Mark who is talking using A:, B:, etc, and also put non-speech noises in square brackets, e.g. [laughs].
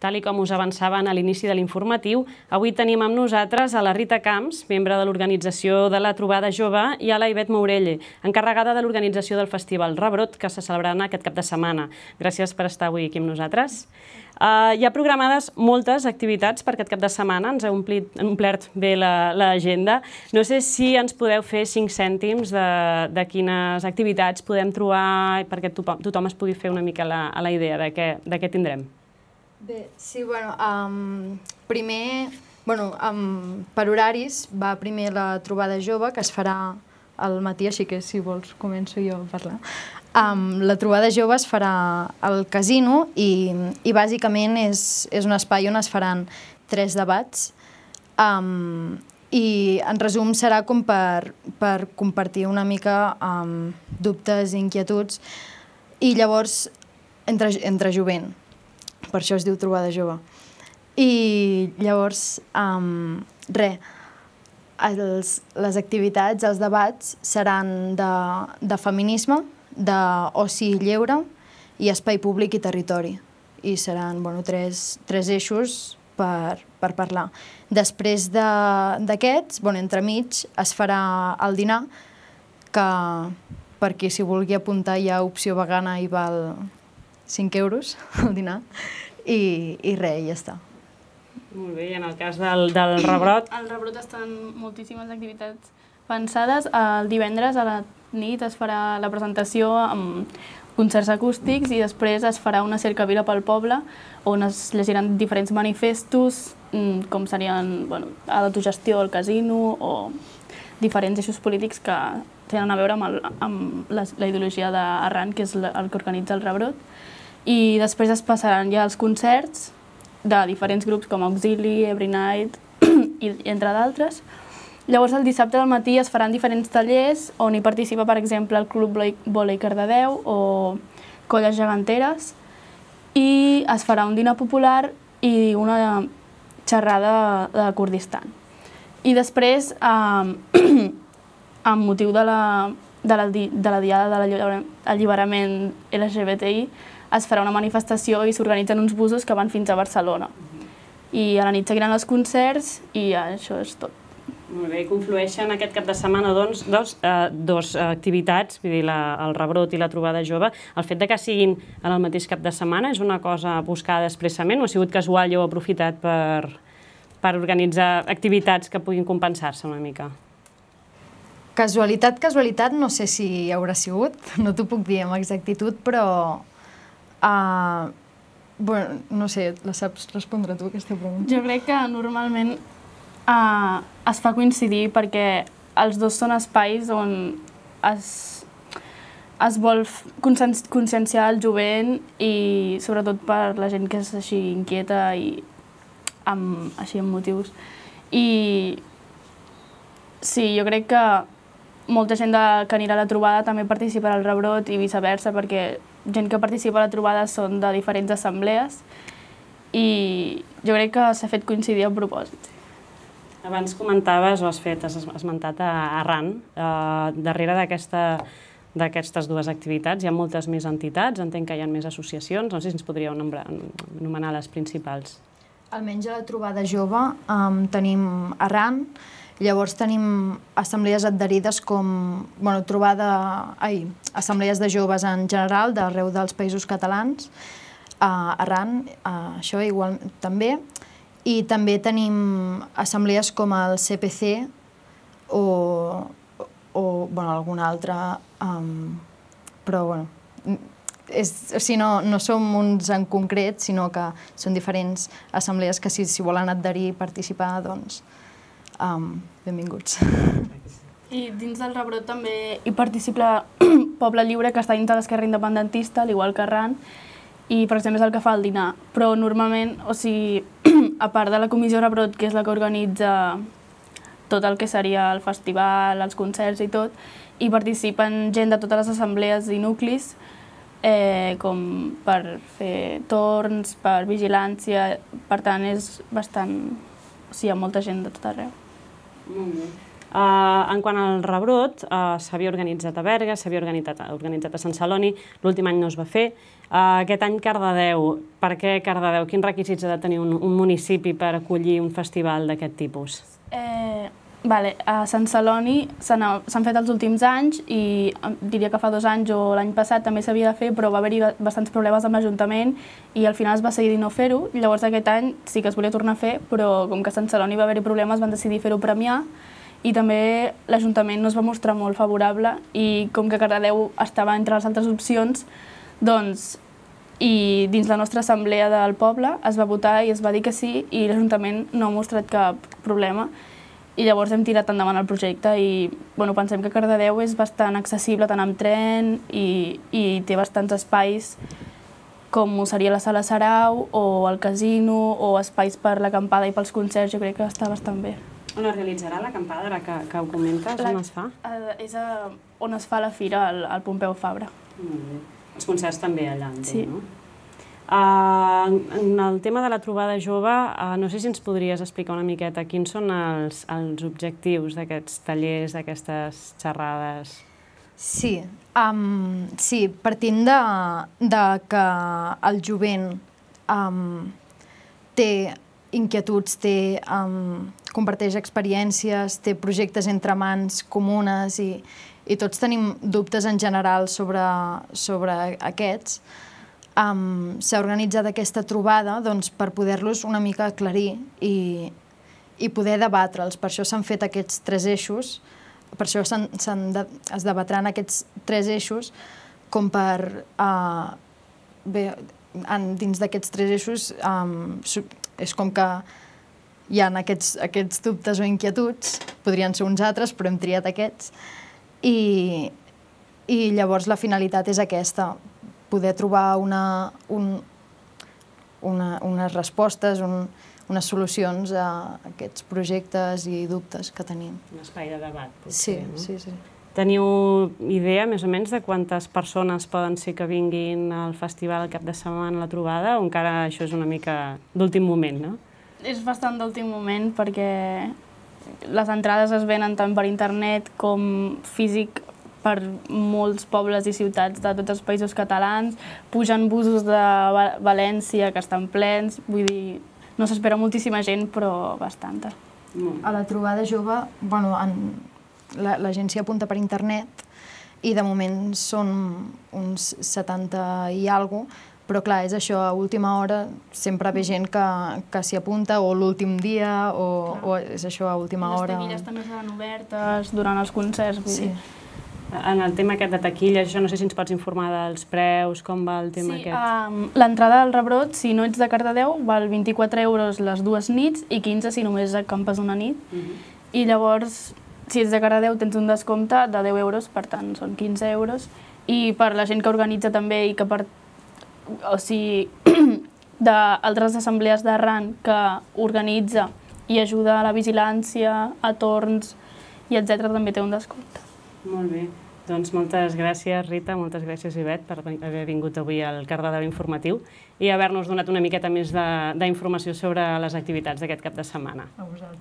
A: Tal com us avançaven a l'inici de l'informatiu, avui tenim amb nosaltres a la Rita Camps, membre de l'organització de la Trobada Jove, i a la Ivet Mourelle, encarregada de l'organització del Festival Rebrot, que se celebrarà aquest cap de setmana. Gràcies per estar avui aquí amb nosaltres. Uh, hi ha programades moltes activitats per aquest cap de setmana, ens ha omplit, omplert bé l'agenda. La, no sé si ens podeu fer cinc cèntims de, de quines activitats podem trobar perquè tothom, tothom es pugui fer una mica la, la idea de què, de què tindrem.
B: Bé, sí, bueno, um, primer, bueno, um, per horaris va primer la trobada jove, que es farà al matí, així que si vols començo jo a parlar. Um, la trobada jove es farà al casino i, i bàsicament és, és un espai on es faran tres debats um, i en resum serà com per, per compartir una mica um, dubtes i inquietuds i llavors entre, entre jovent per això es diu trobada jove. I llavors, um, res, els, les activitats, els debats seran de, de feminisme, d'oci lleure i espai públic i territori. I seran bueno, tres, tres eixos per, per parlar. Després d'aquests, de, bueno, entremig, es farà el dinar, que per qui s'hi vulgui apuntar hi ha opció vegana i val 5 euros al dinar i, i res, ja està.
A: Molt bé, i en el cas del,
C: del rebrot? El rebrot estan moltíssimes activitats
B: pensades. El
C: divendres a la nit es farà la presentació amb concerts acústics i després es farà una cercavila pel poble on es llegiran diferents manifestos mm, com serien bueno, a l'autogestió, el casino o diferents eixos polítics que tenen a veure amb, el, amb la, la ideologia d'Arran, que és el que organitza el rebrot i després es passaran ja els concerts de diferents grups com Auxili, Every Night, [clears throat] i, entre d'altres. Llavors, el dissabte del matí es faran diferents tallers on hi participa, per exemple, el Club Volei Cardedeu o Colles Geganteres i es farà un dinar popular i una xerrada de Kurdistan. I després, eh, [clears throat] amb motiu de la, de la, de la Diada de l'Alliberament LGBTI, es farà una manifestació i s'organitzen uns busos que van fins a Barcelona. I a la nit seguiran els concerts i això és tot.
A: Molt bé, conflueixen aquest cap de setmana doncs, dos, eh, dos eh, activitats, vull dir, la, el rebrot i la trobada jove. El fet de que siguin en el mateix cap de setmana és una cosa buscada expressament o ha sigut casual i heu aprofitat per, per organitzar activitats que puguin compensar-se una mica?
B: Casualitat, casualitat, no sé si haurà sigut, [laughs] no t'ho puc dir amb exactitud, però Uh, bueno, no sé, la saps respondre tu aquesta pregunta? Jo
C: crec que normalment uh, es fa coincidir perquè els dos són espais on es, es vol conscienciar el jovent i sobretot per la gent que és així inquieta i amb, així amb motius. I sí, jo crec que molta gent de, que anirà a la trobada també participarà al rebrot i viceversa perquè gent que participa a la trobada són de diferents assemblees i jo crec que s'ha fet coincidir a propòsit.
A: Abans comentaves, o has fet, has esmentat a Arran, eh, darrere d'aquesta d'aquestes dues activitats. Hi ha moltes més entitats, entenc que hi ha més associacions, no sé si ens podríeu nombrar, anomenar les principals.
B: Almenys a la trobada jove um, tenim Arran, llavors tenim assemblees adherides com bueno, trobada, ai, assemblees de joves en general d'arreu dels països catalans, uh, Arran, uh, això igual també, i també tenim assemblees com el CPC o, o bueno, alguna altra, um, però bueno, és, o sigui, no, no som uns en concret, sinó que són diferents assemblees que si, si volen adherir i participar, doncs, um, benvinguts.
C: I dins del rebrot també hi
B: participa [clears throat]
C: Poble Lliure, que està dins de l'esquerra independentista, l'igual igual que RAN, i per exemple és el que fa el dinar. Però normalment, o sigui, [clears throat] a part de la comissió rebrot, que és la que organitza tot el que seria el festival, els concerts i tot, hi participen gent de totes les assemblees i nuclis, eh, com per fer torns, per vigilància, per tant és bastant... O sigui, hi ha molta gent de tot arreu. Molt bé.
A: Uh, en quant al rebrot, uh, s'havia organitzat a Berga, s'havia organitzat, organitzat a Sant Celoni, l'últim any no es va fer. Uh, aquest any Cardedeu, per què Cardedeu? Quins requisits ha de tenir un, un municipi per acollir un festival d'aquest tipus?
C: Eh, Vale, a Sant Celoni s'han fet els últims anys i diria que fa dos anys o l'any passat també s'havia de fer, però va haver-hi bastants problemes amb l'Ajuntament i al final es va seguir no fer-ho. Llavors aquest any sí que es volia tornar a fer, però com que a Sant Celoni va haver-hi problemes van decidir fer-ho premiar i també l'Ajuntament no es va mostrar molt favorable i com que Cardedeu estava entre les altres opcions, doncs i dins la nostra assemblea del poble es va votar i es va dir que sí i l'Ajuntament no ha mostrat cap problema i llavors hem tirat endavant el projecte i bueno, pensem que Cardedeu és bastant accessible tant amb tren i, i té bastants espais com ho seria la Sala Sarau o el casino o espais per l'acampada i pels concerts, jo crec que està bastant bé. On es realitzarà l'acampada, ara que, que ho comentes? La, on es fa? Uh, és a, on es fa la fira, al, al Pompeu Fabra. Molt bé. Els concerts també allà, entenc, sí. no?
A: Ah, en el tema de la trobada jove, ah, no sé si ens podries explicar una miqueta quins són els, els objectius d'aquests tallers, d'aquestes xerrades?
B: Sí, um, sí partint de, de que el jovent um, té inquietuds, té, um, comparteix experiències, té projectes entre mans comunes i, i tots tenim dubtes en general sobre, sobre aquests, um, s'ha organitzat aquesta trobada doncs, per poder-los una mica aclarir i, i poder debatre'ls. Per això s'han fet aquests tres eixos, per això s han, s han de, es debatran aquests tres eixos com per... Uh, bé, en, dins d'aquests tres eixos um, és com que hi ha aquests, aquests dubtes o inquietuds, podrien ser uns altres, però hem triat aquests, i, i llavors la finalitat és aquesta, poder trobar una, un, una, unes respostes, un, unes solucions a aquests projectes i dubtes que tenim. Un espai de debat, potser. Sí, no? sí, sí.
A: Teniu idea, més o menys, de quantes persones poden ser que vinguin al festival el cap de setmana a la trobada, o encara això és una mica d'últim moment, no?
C: És bastant d'últim moment perquè les entrades es venen tant per internet com físic per molts pobles i ciutats de tots els països catalans, pugen busos de València que estan plens, vull dir, no s'espera moltíssima gent, però
B: bastanta. A la trobada jove, bueno, l'agència la, apunta per internet i de moment són uns 70 i alguna cosa, però clar, és això, a última hora sempre ve gent que, que s'hi apunta, o l'últim dia, o, clar. o és això a última les hora. Les taquilles
C: també seran obertes
B: durant els concerts, vull sí. dir
A: en el tema aquest de taquilles, això no sé si ens pots informar dels preus, com va el tema sí, aquest.
C: Um, L'entrada al rebrot, si no ets de Cardedeu, val 24 euros les dues nits i 15 si només acampes una nit. Uh mhm. -huh. I llavors, si ets de Cardedeu, tens un descompte de 10 euros, per tant, són 15 euros. I per la gent que organitza també i que per... O sigui, [clears throat] d'altres assemblees de RAN que organitza i ajuda a la vigilància, a torns i etc també té un descompte.
A: Molt bé. Doncs moltes gràcies, Rita, moltes gràcies, Ivet, per haver vingut avui al Cardedeu Informatiu i haver-nos donat una miqueta més d'informació sobre les activitats d'aquest cap de setmana.
B: A vosaltres.